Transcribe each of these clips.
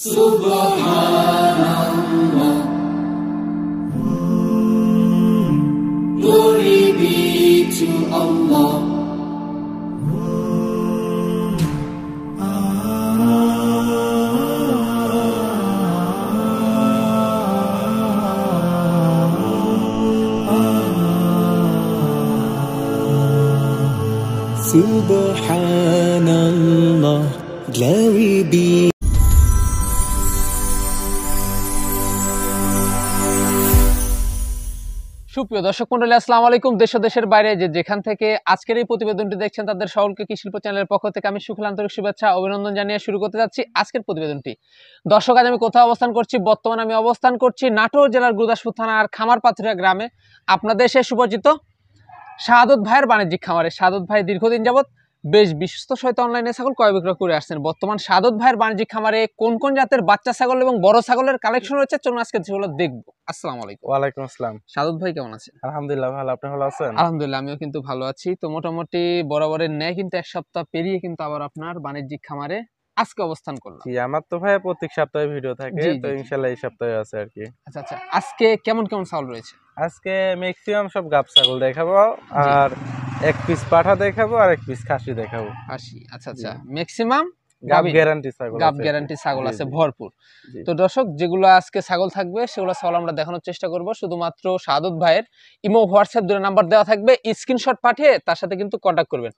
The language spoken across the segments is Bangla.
Subhanallah Glory be to Allah সুপ্রিয় দর্শক মন্ডলী আসসালামু আলাইকুম দেশ দেশের বাইরে যে যেখান থেকে আজকের এই প্রতিবেদনটি দেখছেন তাদের সকলকে কৃষি শিল্প চ্যানেলের পক্ষ থেকে আমি সুখল আন্তরিক শুভেচ্ছা অভিনন্দন জানিয়ে শুরু করতে যাচ্ছি আজকের প্রতিবেদনটি দর্শক আজ আমি কোথাও অবস্থান করছি বর্তমানে আমি অবস্থান করছি নাটোর জেলার গুরুদাসপুর থানার খামারপাথুরিয়া গ্রামে আপনাদের সে সুপরিচিত শাহাদত ভাইয়ের বাণিজ্যিক খামারে শাহাদত ভাই দীর্ঘদিন যাবত বেশ বিশ্বস্ত সহিত অনলাইনে ছাগল কয় বিক্রয় করে আসছেন বর্তমান সাদত ভাইয়ের বাণিজ্যিক খামারে কোন কোন জাতের বাচ্চা ছাগল এবং বড় ছাগলের কালেকশন রয়েছে চলুন আজকে সেগুলো দেখবো আলাইকুম ওয়ালাইকুম আসসালাম সাদত ভাই কেমন আছেন আলহামদুলিল্লাহ ভালো আপনি ভালো আছেন আলহামদুলিল্লাহ আমিও কিন্তু ভালো আছি তো মোটামুটি বরাবরের ন্যায় কিন্তু এক সপ্তাহ পেরিয়ে কিন্তু আবার আপনার বাণিজ্যিক খামারে আজকে অবস্থান করলাম জি আমার তো ভাই প্রত্যেক সপ্তাহে ভিডিও থাকে তো ইনশাআল্লাহ এই সপ্তাহে আছে আর কি আচ্ছা আচ্ছা আজকে কেমন কেমন ছাগল রয়েছে আজকে ম্যাক্সিমাম সব গাব ছাগল দেখাবো আর এক পিস পাঠা দেখাবো আর এক পিস খাসি দেখাবো খাসি আচ্ছা আচ্ছা ম্যাক্সিমাম গাব গ্যারান্টি ছাগল গাব গ্যারান্টি ছাগল আছে ভরপুর তো দর্শক যেগুলো আজকে ছাগল থাকবে সেগুলো ছাগল আমরা দেখানোর চেষ্টা করব শুধুমাত্র সাদত ভাইয়ের ইমো হোয়াটসঅ্যাপ দুটো নাম্বার দেওয়া থাকবে স্ক্রিনশট পাঠিয়ে তার সাথে কিন্তু কন্টাক্ট করবেন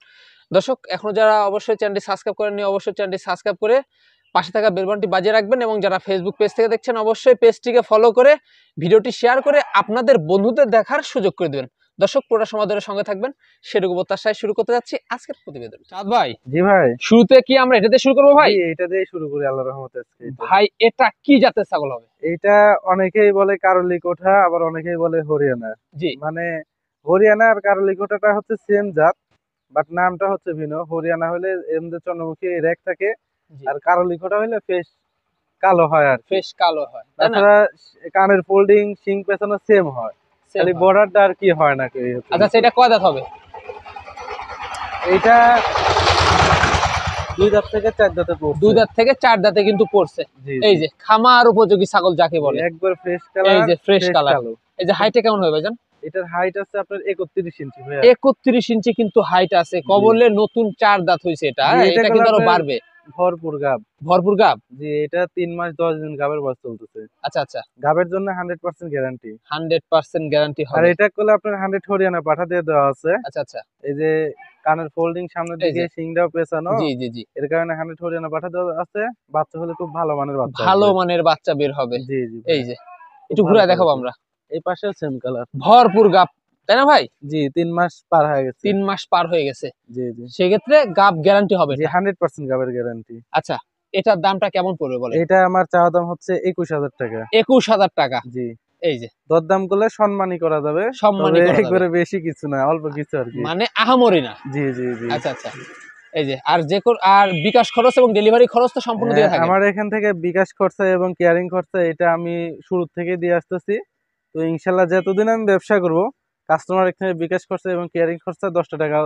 দর্শক এখন যারা অবশ্যই চ্যানেলটি সাবস্ক্রাইব করেননি অবশ্যই চ্যানেলটি সাবস্ক্রাইব করে পাশে থাকা বেলবনটি বাজিয়ে রাখবেন এবং যারা ফেসবুক পেজ থেকে দেখছেন অবশ্যই পেজটিকে ফলো করে ভিডিওটি শেয়ার করে আপনাদের বন্ধুদের দেখার সুযোগ করে দেবেন দর্শক পুরো সমাদরের সঙ্গে থাকবেন সেটুকু প্রত্যাশায় শুরু করতে যাচ্ছি আজকের প্রতিবেদন চাঁদ ভাই জি ভাই শুরুতে কি আমরা এটাতে শুরু করবো ভাই এটা দিয়ে শুরু করি আল্লাহ রহমতে আজকে ভাই এটা কি জাতের ছাগল হবে এটা অনেকেই বলে কারলি কোঠা আবার অনেকেই বলে হরিয়ানা জি মানে হরিয়ানা আর কারলি কোঠাটা হচ্ছে সেম জাত বাট নামটা হচ্ছে ভিন্ন হরিয়ানা হলে এমদের চন্দ্রমুখী রেক থাকে আর কারলি কোঠা হলে ফেস কালো হয় আর ফেস কালো হয় তাছাড়া কানের ফোল্ডিং সিং পেছানো সেম হয় খালি বর্ডারটা আর কি হয় আচ্ছা সেটা আচ্ছা, কয় হবে এটা দুই দাঁত থেকে চার দাঁতে পড়ছে দুই দাঁত থেকে চার দাঁতে কিন্তু পড়ছে এই যে খামার উপযোগী ছাগল যাকে বলে একবার ফ্রেশ কালার এই যে ফ্রেশ কালার এই যে হাইটে কেমন হবে জান এটার হাইট আছে আপনার 31 ইঞ্চি 31 ইঞ্চি কিন্তু হাইট আছে কবলে নতুন চার দাঁত হইছে এটা এটা কিন্তু আরো বাড়বে ভরপুর গাব ভরপুর গাব জি এটা তিন মাস দশ দিন গাবের বয়স চলতেছে আচ্ছা আচ্ছা গাবের জন্য hundred percent guarantee hundred percent guarantee আর এটা করলে আপনার হান্ড্রেড হরিয়ানা পাঠা দিয়ে দেওয়া আছে আচ্ছা আচ্ছা এই যে কানের ফোল্ডিং সামনে দিকে সিংটাও পেছানো জি জি জি এর কারণে হান্ড্রেড হরিয়ানা পাঠা দেওয়া আছে বাচ্চা হলে খুব ভালো মানের বাচ্চা ভালো মানের বাচ্চা বের হবে জি জি এই যে একটু ঘুরে দেখাবো আমরা এই পাশেও সেম কালার ভরপুর গাব তাই না ভাই জি তিন মাস পার হয়ে গেছে তিন মাস পার হয়ে গেছে জি জি সেক্ষেত্রে গাব গ্যারান্টি হবে হান্ড্রেড পার্সেন্ট গাবের গ্যারান্টি আচ্ছা এটার দামটা কেমন পড়বে বলে এটা আমার চাওয়া দাম হচ্ছে একুশ হাজার টাকা একুশ হাজার টাকা জি এই যে দরদাম করলে সম্মানই করা যাবে সম্মানই একবারে বেশি কিছু না অল্প কিছু আর কি মানে আহামরি না জি জি জি আচ্ছা আচ্ছা এই যে আর যে আর বিকাশ খরচ এবং ডেলিভারি খরচ তো সম্পূর্ণ হ্যাঁ, দিয়ে থাকে আমার এখান থেকে বিকাশ খরচা এবং কেয়ারিং খরচা এটা আমি শুরু থেকে দিয়ে আসতেছি তো ইনশাল্লাহ যতদিন আমি ব্যবসা করব কাস্টমার এখানে বিকাশ করছে এবং কেয়ারিং করছে দশটা টাকা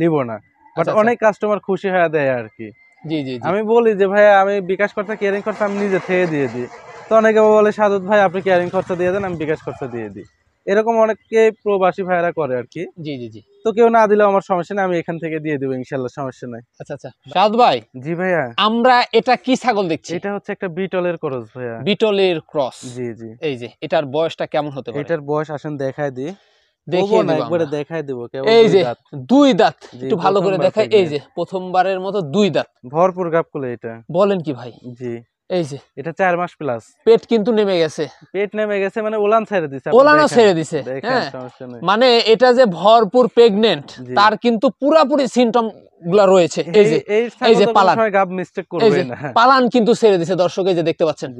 নিব না বাট আচ্ছা, আচ্ছা। অনেক কাস্টমার খুশি হয়ে দেয় আর কি জি জি আমি বলি যে ভাই আমি বিকাশ করতে কেয়ারিং করতে আমি নিজে থেকে দিয়ে দিই তো অনেকে বলে সাদত ভাই আপনি কেয়ারিং খরচা দিয়ে দেন আমি বিকাশ খরচা দিয়ে দিই এরকম অনেককে প্রবাসী ভাইরা করে আর কি জি জি জি তো কেউ না দিলেও আমার সমস্যা নেই আমি এখান থেকে দিয়ে দিব ইনশাল্লাহ সমস্যা নাই আচ্ছা আচ্ছা সাদ ভাই জি ভাইয়া আমরা এটা কি ছাগল দেখছি এটা হচ্ছে একটা বিটলের ক্রস ভাইয়া বিটলের ক্রস জি জি এই যে এটার বয়সটা কেমন হতে পারে এটার বয়স আসেন দেখায় দিই দেখিয়ে দিব দেখাই কেবল যে দুই দাঁত একটু ভালো করে দেখায় এই যে প্রথমবারের মতো দুই দাঁত ভরপুর এটা বলেন কি ভাই এই যে এটা 4 মাস প্লাস পেট কিন্তু নেমে গেছে পেট নেমে গেছে মানে ওলান ছেড়ে দিছে ওলানও ছেড়ে দিছে হ্যাঁ। মানে এটা যে ভরপুর তার কিন্তু পুরাপুরি পালান কিন্তু দিছে দর্শক এই যে দেখতে পাচ্ছেন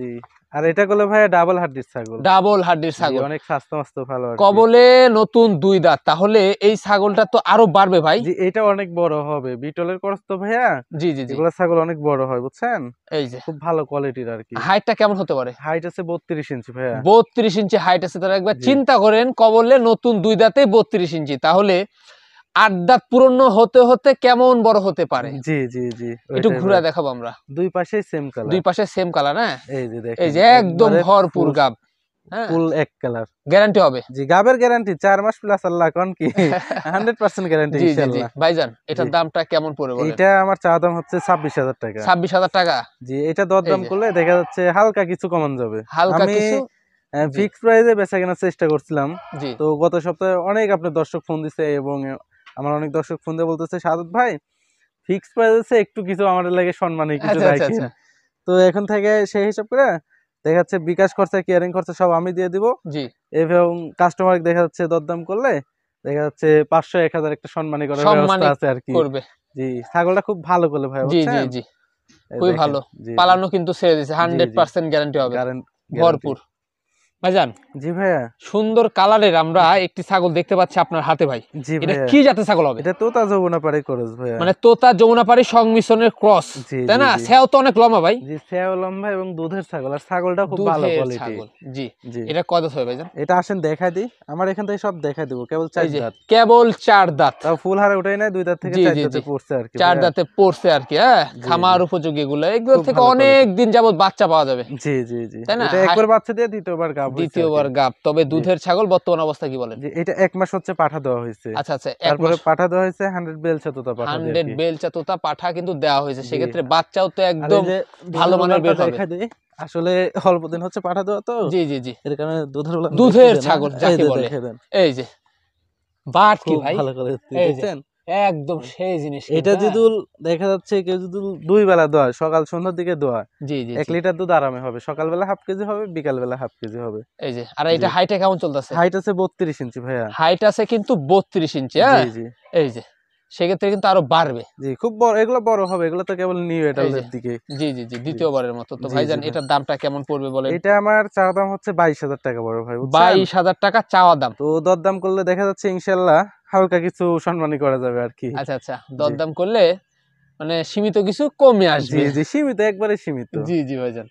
আর এটা করলে ভাই ডাবল হাড্ডির ছাগল ডাবল হাড্ডির ছাগল অনেক স্বাস্থ্য ভালো কবলে নতুন দুই দাঁত তাহলে এই ছাগলটা তো আরো বাড়বে ভাই এটা অনেক বড় হবে বিটলের করস তো ভাইয়া জি জি এগুলা ছাগল অনেক বড় হয় বুঝছেন এই যে খুব ভালো কোয়ালিটির আর কি হাইটটা কেমন হতে পারে হাইট আছে 32 ইঞ্চি 32 ইঞ্চি হাইট আছে একবার চিন্তা করেন কবলে নতুন দুই দাঁতে 32 ইঞ্চি তাহলে আট দাঁত পূর্ণ হতে হতে কেমন বড় হতে পারে জি জি জি একটু ঘুরে দেখাবো আমরা দুই পাশে সেম কালার দুই পাশে সেম কালার না এই যে দেখেন এই যে একদম ভরপুর গাব হ্যাঁ। ফুল এক কালার গ্যারান্টি হবে জি গাবের গ্যারান্টি 4 মাস প্লাস আল্লাহ কোন কি 100% গ্যারান্টি ইনশাআল্লাহ ভাইজান এটার দামটা কেমন পড়বে এটা আমার দাম হচ্ছে 26000 টাকা 26000 টাকা জি এটা দর দাম করলে দেখা যাচ্ছে হালকা কিছু কমন যাবে হালকা কিছু ফিক্স প্রাইসে বেচা কেনার চেষ্টা করছিলাম তো গত সপ্তাহে অনেক আপনার দর্শক ফোন দিছে এবং আমার অনেক দর্শক ফোন দিয়ে বলতেছে সাদত ভাই ফিক্স প্রাইস একটু কিছু আমাদের লাগে সম্মানের কিছু আচ্ছা, আচ্ছা, আচ্ছা। তো এখন থেকে সেই হিসাব করে দেখা যাচ্ছে বিকাশ খরচা কেয়ারিং খরচা সব আমি দিয়ে দিব জি এবং কাস্টমার দেখা যাচ্ছে দরদাম করলে দেখা যাচ্ছে পাঁচশো এক হাজার একটা সম্মানী করার ব্যবস্থা আছে আর কি করবে জি ছাগলটা খুব ভালো করলে ভাই জি জি জি খুবই ভালো পালানো কিন্তু ছেড়ে দিছে হান্ড্রেড পার্সেন্ট গ্যারান্টি হবে ভরপুর ভাইজান জি ভাইয়া সুন্দর কালারের আমরা একটি ছাগল দেখতে পাচ্ছি আপনার হাতে ভাই এটা কি জাতের ছাগল হবে এটা তোতা ক্রস মানে তোতা সংমিশ্রণের ক্রস তাই না সেও তো অনেক লম্বা ভাই জি সেও লম্বা এবং দুধের ছাগল আর ছাগলটা খুব ভালো কোয়ালিটি জি এটা কত হবে ভাইজান এটা আসেন দেখাই দিই আমার এখান থেকে সব দেখাই দেব কেবল চার দাঁত কেবল চার দাঁত তাও ফুল হারে উঠাই দুই দাঁত থেকে চার দাঁতে পড়ছে আর কি চার দাঁতে পড়ছে আর কি হ্যাঁ খামার উপযোগী গুলো এগুলো থেকে অনেক দিন যাবত বাচ্চা পাওয়া যাবে জি জি জি তাই না একবার হ্যাঁ। বাচ্চা দিয়ে দ্বিতীয়বার দ্বিতীয়বার গাপ তবে দুধের ছাগল বর্তমান অবস্থা কি বলেন এটা এক মাস হচ্ছে পাঠা দেওয়া হয়েছে আচ্ছা আচ্ছা তারপরে পাঠা দেওয়া হয়েছে 100 বেল তোতা পাঠা 100 বেল তোতা পাঠা কিন্তু দেওয়া হয়েছে সেক্ষেত্রে বাচ্চাও তো একদম ভালো মানের বের হবে আসলে অল্প দিন হচ্ছে পাঠা দেওয়া তো জি জি জি এর কারণে দুধের দুধের ছাগল যাকে বলে এই যে বাট কি ভাই ভালো করে দেখছেন একদম সেই জিনিস এটা হ্যাঁ। দুধ দেখা যাচ্ছে কেউ যদি দুই বেলা দোয়া সকাল সন্ধ্যার দিকে দোয়া জি জি এক লিটার দুধ আরামে হবে সকালবেলা হাফ কেজি হবে বিকালবেলা হাফ কেজি হবে এই যে আর এটা হাইটে কেমন চলতেছে হাইট আছে বত্রিশ ইঞ্চি ভাইয়া হাইট আছে কিন্তু বত্রিশ ইঞ্চি হ্যাঁ জি এই যে সেক্ষেত্রে কিন্তু আরো বাড়বে জি খুব বড় এগুলো বড় হবে এগুলো তো কেবল নিউ এটালের দিকে জি জি জি দ্বিতীয়বারের মতো তো ভাইজান এটার দামটা কেমন পড়বে বলেন এটা আমার চাওয়া দাম হচ্ছে বাইশ হাজার টাকা বড় ভাই বাইশ হাজার টাকা চাওয়া দাম তো দর দাম করলে দেখা যাচ্ছে ইনশাল্লাহ হালকা কিছু সম্মানী করা যাবে আর কি আচ্ছা আচ্ছা দরদাম করলে মানে সীমিত কিছু কমে আসবে জি জি সীমিত একবারে সীমিত জি জি ভাইজান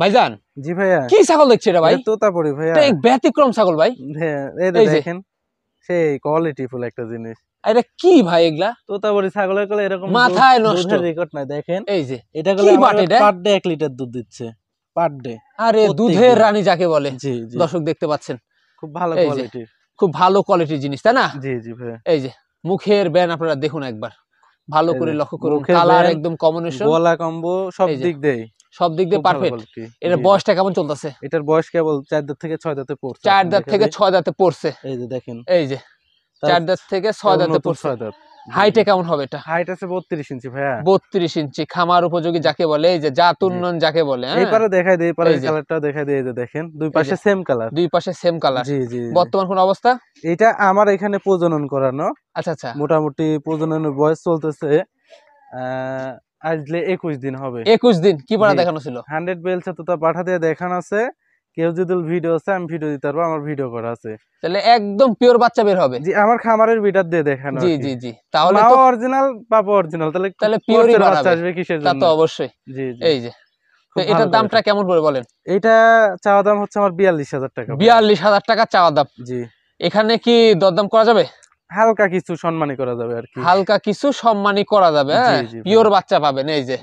ভাইজান জি ভাইয়া কি ছাগল দেখছি এটা ভাই তোতা তোতাপুরি ভাইয়া এটা ব্যতিক্রম ছাগল ভাই হ্যাঁ এই দেখেন সেই কোয়ালিটি ফুল একটা জিনিস এটা কি ভাই এগুলা তোতা তোতাপুরি ছাগলের কলে এরকম মাথায় নষ্ট রেকর্ড নাই দেখেন এই যে এটা কলে পার ডে 1 লিটার দুধ দিচ্ছে পার ডে আরে দুধের রানী যাকে বলে জি দর্শক দেখতে পাচ্ছেন খুব ভালো কোয়ালিটির খুব ভালো কোয়ালিটির জিনিস তাই না জি জি এই যে মুখের ব্যান আপনারা দেখুন একবার ভালো করে লক্ষ্য করুন কালার একদম কম্বিনেশন গলা কম্বো সব দিক দিয়ে সব দিক দিয়ে পারফেক্ট এর বয়সটা কেমন চলতেছে এটার বয়স কেবল 4 দাঁত থেকে 6 দাঁতে পড়ছে 4 দাঁত থেকে 6 দাঁতে পড়ছে এই যে দেখেন এই যে 4 দাঁত থেকে 6 দাঁতে পড়ছে 6 দাঁত হাইটে কেমন হবে এটা হাইট আছে ইঞ্চি ভাইয়া ইঞ্চি খামার উপযোগী যাকে বলে এই যে যাকে বলে হ্যাঁ? দেখাই কালারটা দেখাই যে দেখেন দুই পাশে সেম কালার দুই পাশে সেম কালার জি জি বর্তমান কোন অবস্থা এটা আমার এখানে প্রজনন করানো আচ্ছা আচ্ছা মোটামুটি প্রজননের বয়স চলতেছে আজলে একুশ দিন হবে একুশ দিন কি পড়া দেখানো ছিল হান্ড্রেড বেলসে তো পাঠা দিয়ে দেখানো আছে কেউ যদি ভিডিও আছে আমি ভিডিও দিতে পারবো আমার ভিডিও করা আছে তাহলে একদম পিওর বাচ্চা বের হবে জি আমার খামারের দিয়ে দেখানো জি জি জি তাহলে তো অরিজিনাল অরিজিনাল তাহলে তাহলে পিওরই বাচ্চা আসবে কিসের জন্য তা তো অবশ্যই জি এই যে তো এটার দামটা কেমন পড়বে বলেন এটা চাওয়া দাম হচ্ছে আমার হাজার টাকা হাজার টাকা চাওয়া দাম জি এখানে কি দরদাম করা যাবে হালকা কিছু সম্মানী করা যাবে আর কি হালকা কিছু সম্মানী করা যাবে হ্যাঁ? পিওর বাচ্চা পাবেন এই যে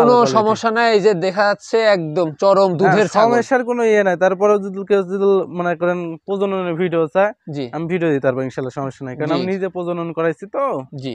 কোনো সমস্যা নাই এই যে দেখা যাচ্ছে একদম চরম হ্যাঁ, দুধের সমস্যার কোনো ইয়ে নাই তারপরে যদি কেউ যদি মনে করেন প্রজননের ভিডিও চায় আমি ভিডিও দিতে পারবো ইনশাল্লাহ সমস্যা নাই কারণ আমি নিজে প্রজনন করাইছি তো জি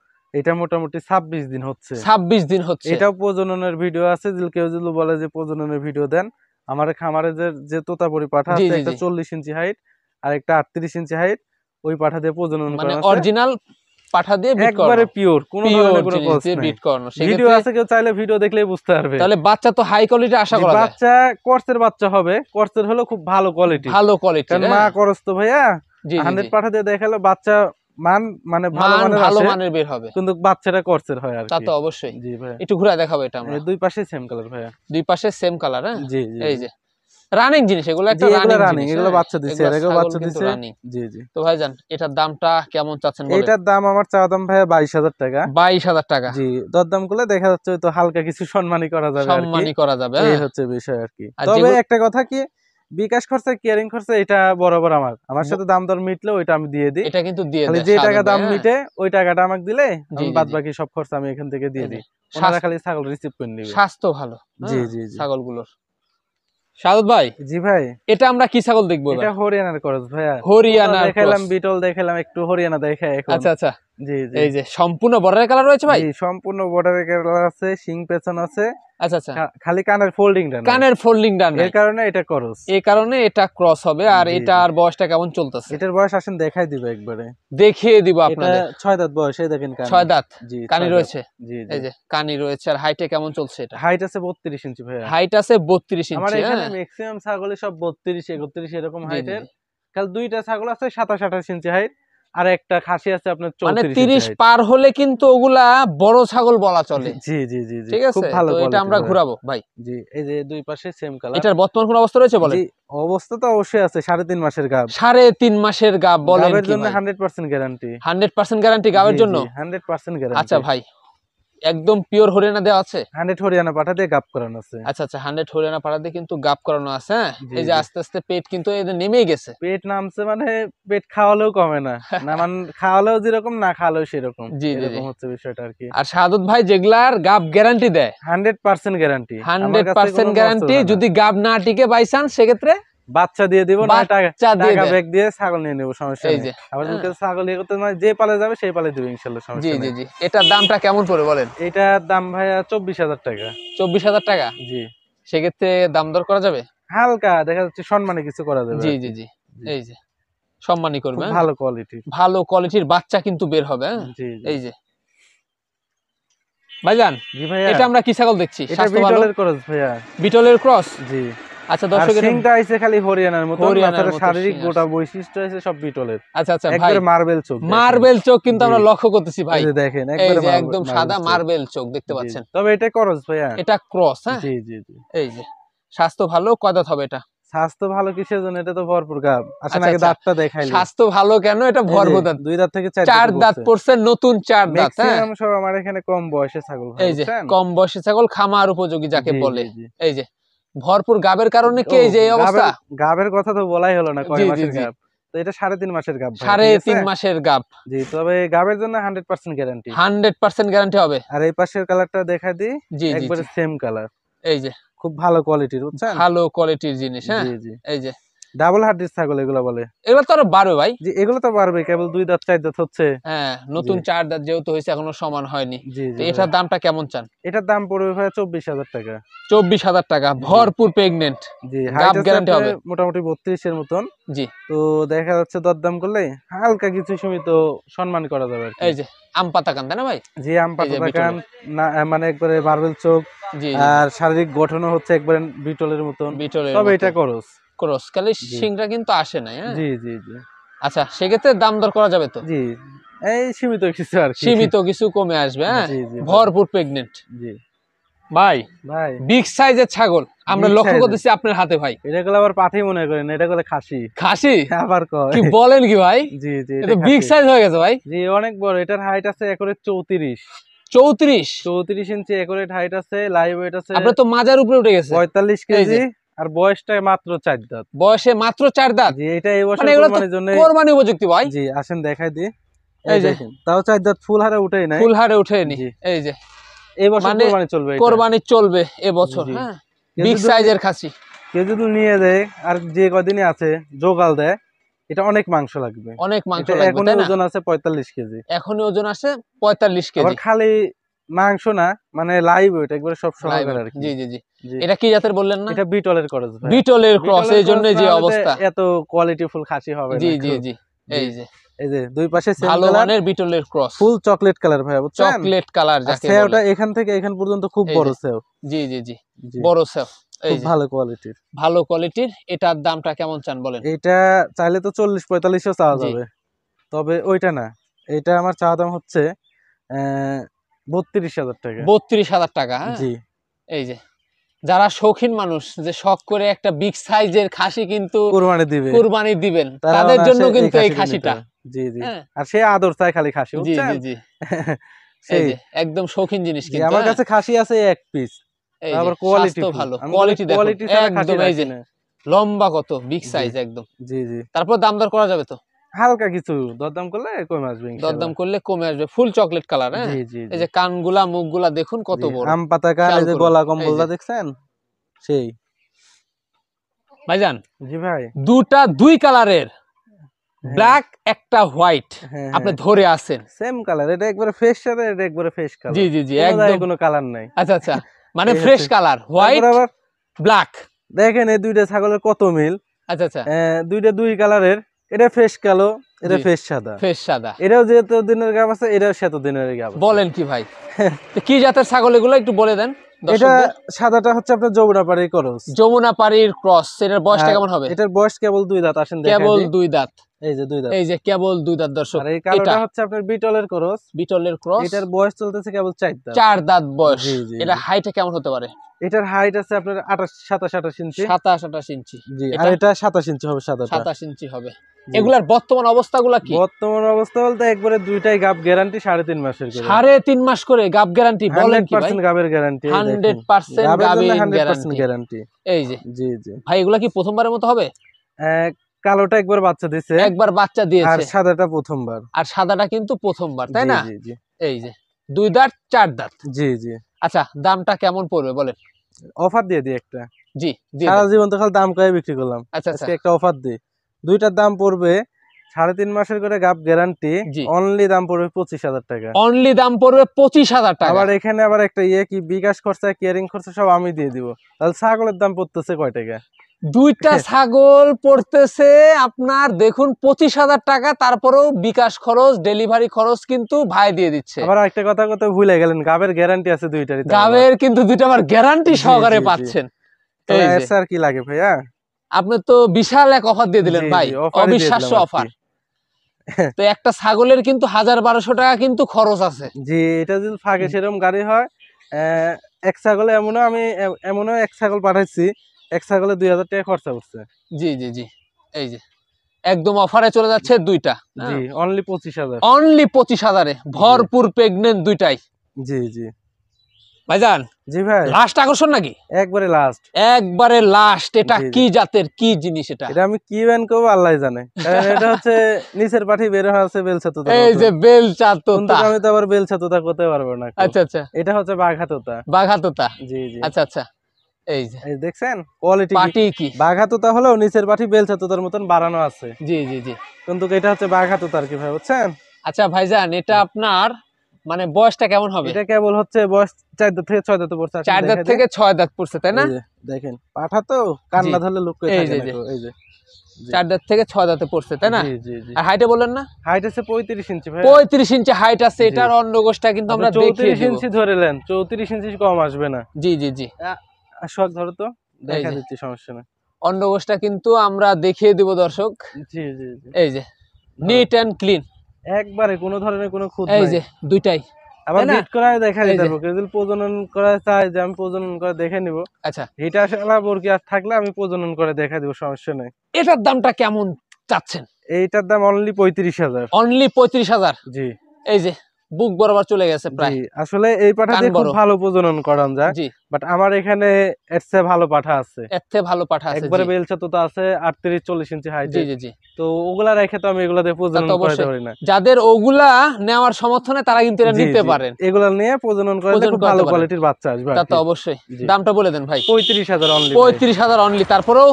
এটা মোটামুটি ২৬ দিন হচ্ছে ২৬ দিন হচ্ছে এটাও প্রজননের ভিডিও আছে কেউ যদি বলে যে প্রজননের ভিডিও দেন আমার খামারে যে তোতাপুরি পাঠা আছে একটা 40 ইঞ্চি হাইট আর একটা 38 ইঞ্চি হাইট ওই পাঠা দিয়ে প্রজনন করা মানে অরিজিনাল পাঠা দিয়ে বিট একবারে পিওর কোনো ধরনের কোনো কষ্ট নেই ভিডিও আছে কেউ চাইলে ভিডিও দেখলেই বুঝতে পারবে তাহলে বাচ্চা তো হাই কোয়ালিটি আশা করা বাচ্চা করসের বাচ্চা হবে করসের হলো খুব ভালো কোয়ালিটি ভালো কোয়ালিটি হ্যাঁ। মা করস তো ভাইয়া 100 পাঠা দিয়ে দেখালো বাচ্চা মান মানে ভালো মানের ভালো মানের বের হবে কিন্তু বাচ্চাটা করছে হয় আর কি তা তো অবশ্যই জি ভাই একটু ঘুরে দেখাবো এটা আমরা দুই পাশে সেম কালার ভাইয়া দুই পাশে সেম কালার হ্যাঁ জি জি এই যে রানিং জিনিস এগুলো একটা রানিং এগুলো হ্যাঁ? বাচ্চা দিছে আর এগুলো বাচ্চা দিছে জি জি তো ভাই জান এটার দামটা কেমন চাচ্ছেন বলেন এটার দাম আমার চাওয়া দাম ভাই 22000 টাকা 22000 টাকা জি দর দাম গুলো দেখা যাচ্ছে তো হালকা কিছু সম্মানই করা যাবে আর কি সম্মানই করা যাবে এই হ্যাঁ? হচ্ছে বিষয় আর কি তবে একটা কথা কি বিকাশ খরচা কেয়ারিং খরচা এটা বরাবর আমার আমার সাথে দাম দর মিটলে ওইটা আমি দিয়ে দিই এটা কিন্তু দিয়ে দিই যে টাকা দাম হ্যাঁ। মিটে ওই টাকাটা আমাকে দিলে আমি বাদ বাকি সব খরচা আমি এখান থেকে দিয়ে দিই ওনারা খালি ছাগল রিসিভ করে নিবে স্বাস্থ্য ভালো হ্যাঁ, জি জি ছাগল গুলোর সাদত ভাই জি ভাই এটা আমরা কি ছাগল দেখবো এটা হরিয়ানার করস ভাই হরিয়ানা দেখাইলাম বিটল দেখাইলাম একটু হরিয়ানা দেখাই এখন আচ্ছা আচ্ছা এই যে সম্পূর্ণ বর্ডারের কালার রয়েছে ভাই সম্পূর্ণ বর্ডারের কালার আছে পেছন আছে আচ্ছা, আচ্ছা। খালি কানের কানের ডান এর কারণে এটা আর বয়সটা কেমন বয়স দেখাই দেখিয়ে দিব ছয় দেখেন রয়েছে জি রয়েছে আর হাইটে কেমন চলছে এটা হাইট আছে ইঞ্চি ভাই হাইট আছে ম্যাক্সিমাম সব বত্রিশ একত্রিশ এরকম হাইটের দুইটা ছাগল আছে সাতাশ আঠাশ ইঞ্চি হাইট আর একটা খাসি আছে আপনার মানে 30 পার হলে কিন্তু ওগুলা বড় ছাগল বলা চলে জি জি জি ঠিক আছে তো এটা আমরা ঘুরাবো ভাই জি এই যে দুই পাশে সেম কালার এটার বর্তমান কোন অবস্থা রয়েছে বলেন অবস্থা তো অবশ্যই আছে সাড়ে তিন মাসের গাব সাড়ে তিন মাসের গাব বলেন গাবের জন্য 100% হান্ড্রেড পার্সেন্ট গ্যারান্টি গাবের জন্য 100% গ্যারান্টি আচ্ছা ভাই একদম পিওর হরিয়ানা দেওয়া আছে হান্ড্রেড হরিয়ানা পাঠা দিয়ে গাপ করানো আছে আচ্ছা আচ্ছা হান্ড্রেড হরিয়ানা পাঠা দিয়ে কিন্তু গাপ করানো আছে হ্যাঁ? এই যে আস্তে আস্তে পেট কিন্তু এদের নেমেই গেছে পেট নামছে মানে পেট খাওয়ালেও কমে না মানে খাওয়ালেও যেরকম না খাওয়ালেও সেরকম জি এরকম হচ্ছে বিষয়টা আর কি আর সাদত ভাই যেগুলার গাপ গ্যারান্টি দেয় hundred percent guarantee hundred percent guarantee যদি গাপ না টিকে বাইসান সেক্ষেত্রে বাচ্চা দিয়ে দিব না টাকা ব্যাগ দিয়ে ছাগল নিয়ে নেব সমস্যা নেই আবার যদি হ্যাঁ। ছাগল ইয়ে করতে মানে যে পালে যাবে সেই পালে দিব ইনশাআল্লাহ সমস্যা জি জি জি এটার দামটা কেমন পড়ে বলেন এটার দাম ভাইয়া 24000 টাকা 24000 টাকা জি সেক্ষেত্রে দাম দর করা যাবে হালকা দেখা যাচ্ছে সম্মানে কিছু করা যাবে জি জি জি এই যে সম্মানই করবে ভালো কোয়ালিটি ভালো কোয়ালিটির বাচ্চা কিন্তু বের হবে হ্যাঁ? এই যে ভাইজান জি ভাইয়া এটা আমরা কি ছাগল দেখছি এটা বিটলের ক্রস ভাইয়া বিটলের ক্রস জি আচ্ছা দর্শক সিংটা আইছে খালি হরিয়ানার মতো মাথার শারীরিক গোটা বৈশিষ্ট্য আছে সব বিটলের আচ্ছা আচ্ছা ভাই মার্বেল চোখ মার্বেল চোখ কিন্তু আমরা লক্ষ্য করতেছি ভাই দেখেন একদম সাদা মার্বেল চোখ দেখতে পাচ্ছেন তবে এটা ক্রস ভাইয়া এটা ক্রস হ্যাঁ জি জি জি এই যে স্বাস্থ্য ভালো কদাত হবে এটা স্বাস্থ্য ভালো কিসের জন্য এটা তো ভরপুর গাব আসলে আচ্ছা, আগে আচ্ছা। দাঁতটা দেখাইলি স্বাস্থ্য ভালো কেন এটা ভরপুর দাঁত দুই দাঁত থেকে চার চার দাঁত পড়ছে নতুন চার দাঁত হ্যাঁ সব আমার এখানে কম বয়সে ছাগল এই যে কম বয়সে ছাগল খামার উপযোগী যাকে বলে এই যে ভরপুর গাবের কারণে কে যে অবস্থা গাবের কথা তো বলাই হলো না কয় মাসের গাব তো এটা সাড়ে তিন মাসের গাব সাড়ে তিন মাসের গাব জি তবে গাবের জন্য hundred percent guarantee hundred percent guarantee হবে আর এই পাশের কালারটা দেখা দিই জি একবারে সেম কালার এই যে খুব ভালো কোয়ালিটির বুঝছেন ভালো কোয়ালিটির জিনিস হ্যাঁ এই যে ডাবল হার্ড ডিস্ক ছাগল এগুলো বলে এগুলো তো আরো বাড়বে ভাই জি এগুলো তো বাড়বে কেবল দুই দাঁত চার দাঁত হচ্ছে হ্যাঁ নতুন চার দাঁত যেহেতু হয়েছে এখনো সমান হয়নি তো এটার দামটা কেমন চান এটার দাম পড়বে ভাই চব্বিশ হাজার টাকা চব্বিশ হাজার টাকা ভরপুর প্রেগনেন্ট জি হাইট গ্যারান্টি হবে মোটামুটি বত্রিশের এর মতন জি তো দেখা যাচ্ছে দরদাম করলে হালকা কিছু সীমিত সম্মান করা যাবে এই যে আম পাতা কান না ভাই জি আম পাতা কান মানে একবারে মার্বেল চোখ আর শারীরিক গঠনও হচ্ছে একবারে বিটলের মতন তবে এটা খরচ ক্রস খালি শিংটা কিন্তু আসে নাই হ্যাঁ জি জি জি আচ্ছা সেক্ষেত্রে দাম দর করা যাবে তো জি এই সীমিত কিছু আর সীমিত কিছু কমে আসবে হ্যাঁ ভরপুর প্রেগনেন্ট জি ভাই ভাই বিগ সাইজের ছাগল আমরা লক্ষ্য করতেছি আপনার হাতে ভাই এটা গুলো আবার পাঠি মনে করেন এটা গুলো খাসি খাসি আবার কয় কি বলেন কি ভাই জি জি এটা বিগ সাইজ হয়ে গেছে ভাই জি অনেক বড় এটার হাইট আছে একরে 34 চৌত্রিশ চৌত্রিশ ইঞ্চি একরেট হাইট আছে লাইভ ওয়েট আছে আপনার তো মাজার উপরে উঠে গেছে পঁয়তাল্লিশ কেজি আর বয়সটা মাত্র চার দাঁত বয়সে মাত্র চার দাঁত জি এটা এই বছর মানে কোরবানির জন্য কোরবানি ভাই জি আসেন দেখাই দিই এই যে তাও চার দাঁত ফুল হারে উঠেই নাই ফুল হারে এই যে এই বছর মানে কোরবানি চলবে কোরবানি চলবে এবছর হ্যাঁ বিগ সাইজের খাসি কেউ যদি নিয়ে দেয় আর যে কদিনই আছে জোগাল দেয় এটা অনেক মাংস লাগবে অনেক মাংস লাগবে এখন ওজন আছে 45 কেজি এখন ওজন আছে 45 কেজি খালি মাংস না মানে লাইভ ওইটা একবারে সব সময় আর জি জি জি এটা কি জাতের বললেন না এটা বিটলের ক্রস বিটলের ক্রস এই জন্য যে অবস্থা এত কোয়ালিটি ফুল খাসি হবে জি জি জি এই যে দুই পাশে বিটলের ক্রস ফুল চকলেট কালার ভাই চকলেট কালার এখান থেকে পর্যন্ত খুব বড় সেও জি জি জি বড় ভালো কোয়ালিটির ভালো কোয়ালিটির এটার দামটা কেমন চান বলেন এটা চাইলে তো চাওয়া যাবে তবে ওইটা না এটা আমার চাওয়া দাম হচ্ছে হ্যাঁ? যারা শৌখিন মানুষ যে শখ করে একটা বিগ সাইজের খাসি কিন্তু কুরবানি কুরবানি দিবেন তাদের জন্য কিন্তু এই খাসিটা জি জি হ্যাঁ। আর সে আদর খালি খাসি জি জি জি একদম শৌখিন জিনিস কিন্তু আমার হ্যাঁ? কাছে খাসি আছে এক পিস আবার কোয়ালিটি ভালো কোয়ালিটি একদম এই লম্বা কত বিগ সাইজ একদম জি জি তারপর দাম দর করা যাবে তো হালকা কিছু দরদাম করলে কমে আসবে দরদাম করলে কমে আসবে ফুল চকলেট কালার হ্যাঁ এই যে কানগুলা মুখগুলা দেখুন কত বড় আম পাতা এই যে গলা কম্বলটা দেখছেন সেই ভাইজান জি ভাই দুটা দুই কালারের ব্ল্যাক একটা হোয়াইট হ্যাঁ। আপনি ধরে আছেন সেম কালার এটা একবারে ফ্রেশ এটা একবারে ফ্রেশ কালার জি জি জি একদম কোনো কালার নাই আচ্ছা আচ্ছা মানে ফ্রেশ কালার হোয়াইট ব্ল্যাক দেখেন এই দুইটা ছাগলের কত মিল আচ্ছা আচ্ছা দুইটা দুই কালারের এটা ফ্রেশ কালো এটা ফ্রেশ সাদা ফ্রেশ সাদা এটাও যেহেতু দিনের গাব আছে এটাও সেত দিনের গাব বলেন কি ভাই কি জাতের ছাগল এগুলো একটু বলে দেন এটা সাদাটা হচ্ছে আপনার যমুনাপাড়ির পাড়ির ক্রস যমুনা ক্রস এটার বয়সটা হ্যাঁ, কেমন হবে এটার বয়স কেবল দুই দাঁত আসেন কেবল দুই দাঁত এই যে দুই এই যে কেবল দুই এই হচ্ছে আপনার বিটলের বয়স চার দাঁত কেমন হতে পারে এটার হাইট এগুলার বর্তমান গুলা কি বর্তমান অবস্থা বলতে একবারে দুইটাই গাব গ্যারান্টি সাড়ে তিন মাসের সাড়ে তিন মাস করে গাব গ্যারান্টি গাবের গ্যারান্টি হান্ড্রেড পার্সেন্ট গ্যারান্টি এই যে জি জি ভাই এগুলা কি প্রথমবারের মতো হবে এক কালোটা একবার বাচ্চা দিয়েছে একবার বাচ্চা দিয়েছে আর সাদাটা প্রথমবার আর সাদাটা কিন্তু প্রথমবার তাই না এই যে দুই দাঁত চার দাঁত জি জি আচ্ছা দামটা কেমন পড়বে বলেন অফার দিয়ে দিই একটা জি সারা জীবন তো খালি দাম কয়ে বিক্রি করলাম আচ্ছা, আচ্ছা আজকে একটা অফার দিই দুইটার দাম পড়বে সাড়ে তিন মাসের করে গাপ গ্যারান্টি অনলি দাম পড়বে পঁচিশ হাজার টাকা অনলি দাম পড়বে পঁচিশ হাজার টাকা আবার এখানে আবার একটা ইয়ে কি বিকাশ খরচা কেয়ারিং খরচা সব আমি দিয়ে দিব তাহলে ছাগলের দাম পড়তেছে কয় টাকা দুইটা হ্যাঁ। ছাগল পড়তেছে আপনার দেখুন পঁচিশ হাজার টাকা তারপরেও বিকাশ খরচ ডেলিভারি খরচ কিন্তু ভাই দিয়ে দিচ্ছে আবার একটা কথা কথা ভুলে গেলেন গাবের গ্যারান্টি আছে দুইটার গাবের কিন্তু দুইটা আবার গ্যারান্টি সহকারে পাচ্ছেন স্যার কি লাগে ভাইয়া আপনি তো বিশাল এক অফার দিয়ে দিলেন ভাই অবিশ্বাস্য অফার তো একটা ছাগলের কিন্তু হাজার বারোশো টাকা কিন্তু খরচ আছে জি এটা যদি ফাঁকে সেরকম গাড়ি হয় এক ছাগলে এমনও আমি এমনও এক ছাগল পাঠাচ্ছি এক দুই হাজার টাকা খরচা করছে জি জি জি এই যে একদম অফারে চলে যাচ্ছে দুইটা জি অনলি পঁচিশ হাজার অনলি পঁচিশ হাজারে ভরপুর প্রেগনেন্ট দুইটাই জি জি একবারে লাস্ট এটা কি জাতের কি জিনিস এটা এটা আমি কি আল্লাহই জানে এটা হচ্ছে নিচের বের হয়ে আছে এই যে আমি তো আবার করতে না আচ্ছা আচ্ছা এটা হচ্ছে জি জি আচ্ছা আচ্ছা এই যে দেখছেন কোয়ালিটি পাটি কি নিচের পাটি বেলচা তোতার মতন বাড়ানো আছে জি জি জি কিন্তু এটা হচ্ছে কি ভাই বুঝছেন আচ্ছা ভাইজান এটা আপনার মানে বয়সটা কেমন হবে এটা কেবল হচ্ছে বয়স চার দাঁত থেকে ছয় দাঁত পড়ছে চার দাঁত থেকে ছয় দাঁত পড়ছে তাই না দেখেন পাঠা তো কান্না ধরলে লুক করে এই যে এই যে চার দাঁত থেকে ছয় দাঁতে পড়ছে তাই না আর হাইটে বললেন না হাইট আছে পঁয়ত্রিশ ইঞ্চি পঁয়ত্রিশ ইঞ্চি হাইট আছে এটার অন্য কিন্তু আমরা চৌত্রিশ ইঞ্চি ধরে নেন চৌত্রিশ ইঞ্চি কম আসবে না জি জি জি শখ ধরো তো দেখা দিচ্ছি সমস্যা না অন্ডকোষটা কিন্তু আমরা দেখিয়ে দিব দর্শক জি জি এই যে নিট এন্ড ক্লিন একবারে কোনো ধরনের কোনো খুঁত এই যে দুইটাই আবার নিট করা দেখা দিতে পারবো কেউ প্রজনন করা চাই যে আমি প্রজনন করে দেখে নিব আচ্ছা এটা শালা বর্কি আর থাকলে আমি প্রজনন করে দেখা দিব সমস্যা নাই এটার দামটা কেমন চাচ্ছেন এইটার দাম অনলি পঁয়ত্রিশ হাজার অনলি পঁয়ত্রিশ হাজার জি এই যে বুক বরাবর চলে গেছে প্রায় আসলে এই পাঠা দিয়ে খুব ভালো প্রজনন করান যায় জি বাট আমার এখানে এর চেয়ে ভালো পাঠা আছে এর চেয়ে ভালো পাঠা আছে একবারে বেলচা তো আছে 38 40 ইঞ্চি হাই জি জি জি তো ওগুলা রেখে তো আমি এগুলা দিয়ে প্রজনন করতে পারি না যাদের ওগুলা নেওয়ার সমর্থনে তারা কিন্তু এটা নিতে পারেন এগুলা নিয়ে প্রজনন করলে খুব ভালো কোয়ালিটির বাচ্চা আসবে তা তো অবশ্যই দামটা বলে দেন ভাই 35000 অনলি 35000 অনলি তারপরেও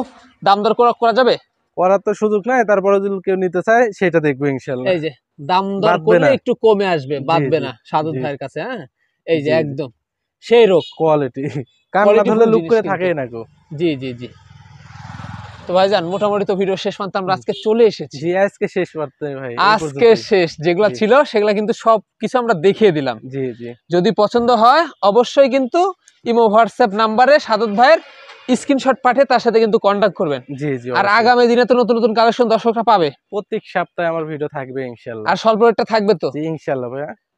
দাম দর করা যাবে করার তো সুযোগ নাই তারপরে যদি কেউ নিতে চায় সেটা দেখবো ইনশাল্লাহ এই যে দাম দর করলে একটু কমে আসবে বাঁধবে না সাধু ভাইয়ের কাছে হ্যাঁ এই যে একদম সেই রোগ কোয়ালিটি কান্না ধরলে লুক করে থাকেই না জি জি জি তো মোটামুটি তো ভিডিও শেষ আমরা আজকে চলে এসেছি আজকে শেষ মানতে ভাই আজকে শেষ যেগুলা ছিল সেগুলা কিন্তু সব কিছু আমরা দেখিয়ে দিলাম জি জি যদি পছন্দ হয় অবশ্যই কিন্তু ইমো হোয়াটসঅ্যাপ নাম্বারে সাদত ভাইয়ের স্ক্রিনশট পাঠে তার সাথে কিন্তু কন্ট্যাক্ট করবেন জি জি আর আগামী দিনে তো নতুন নতুন কালেকশন দর্শকরা পাবে প্রত্যেক সপ্তাহে আমার ভিডিও থাকবে ইনশাআল্লাহ আর স্বল্প রেটটা থাকবে তো জি ইনশাআল্লাহ ভাইয়া